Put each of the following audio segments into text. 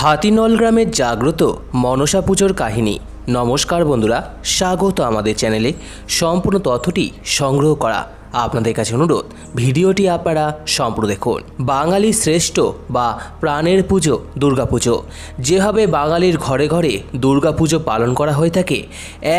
হাতিনল গ্রামের জাগ্রত মনসা পুজোর কাহিনী নমস্কার বন্ধুরা স্বাগত আমাদের চ্যানেলে সম্পূর্ণ তথ্যটি সংগ্রহ করা আপনাদের কাছে অনুরোধ ভিডিওটি আপনারা সম্পূর্ণ দেখুন বাঙালি শ্রেষ্ঠ বা প্রাণের পুজো দুর্গাপুজো যেভাবে বাঙালির ঘরে ঘরে দুর্গাপুজো পালন করা হয়ে থাকে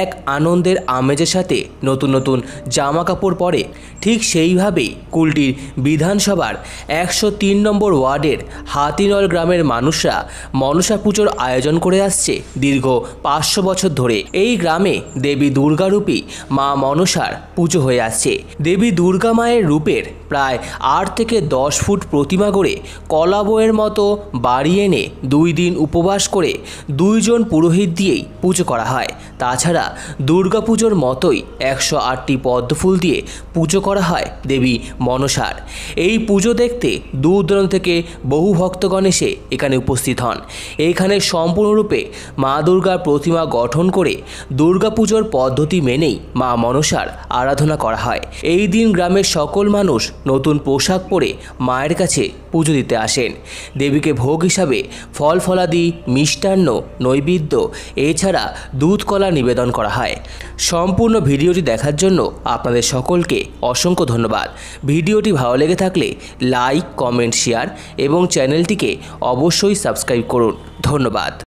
এক আনন্দের আমেজের সাথে নতুন নতুন জামা কাপড় পরে ঠিক সেইভাবেই কুলটির বিধানসভার একশো তিন নম্বর ওয়ার্ডের হাতিনল গ্রামের মানুষরা মনসা পুজোর আয়োজন করে আসছে দীর্ঘ পাঁচশো বছর ধরে এই গ্রামে দেবী দুর্গারূপী মা মনসার পুজো হয়ে আসছে দেবী দেবী দুর্গা মায়ের রূপের প্রায় আট থেকে দশ ফুট প্রতিমা গড়ে কলাবয়ের মতো বাড়ি এনে দুই দিন উপবাস করে দুইজন পুরোহিত দিয়েই পুজো করা হয় তাছাড়া দুর্গাপুজোর মতোই একশো আটটি পদ্মফুল দিয়ে পুজো করা হয় দেবী মনসার এই পুজো দেখতে দূর দূরান্ত থেকে বহু ভক্তগণ এসে এখানে উপস্থিত হন এখানে সম্পূর্ণরূপে মা দুর্গার প্রতিমা গঠন করে দুর্গাপুজোর পদ্ধতি মেনেই মা মনসার আরাধনা করা হয় এই প্রতিদিন গ্রামের সকল মানুষ নতুন পোশাক পরে মায়ের কাছে পুজো দিতে আসেন দেবীকে ভোগ হিসাবে ফল ফলাদি মিষ্টান্ন নৈবেদ্য এছাড়া দুধ কলা নিবেদন করা হয় সম্পূর্ণ ভিডিওটি দেখার জন্য আপনাদের সকলকে অসংখ্য ধন্যবাদ ভিডিওটি ভালো লেগে থাকলে লাইক কমেন্ট শেয়ার এবং চ্যানেলটিকে অবশ্যই সাবস্ক্রাইব করুন ধন্যবাদ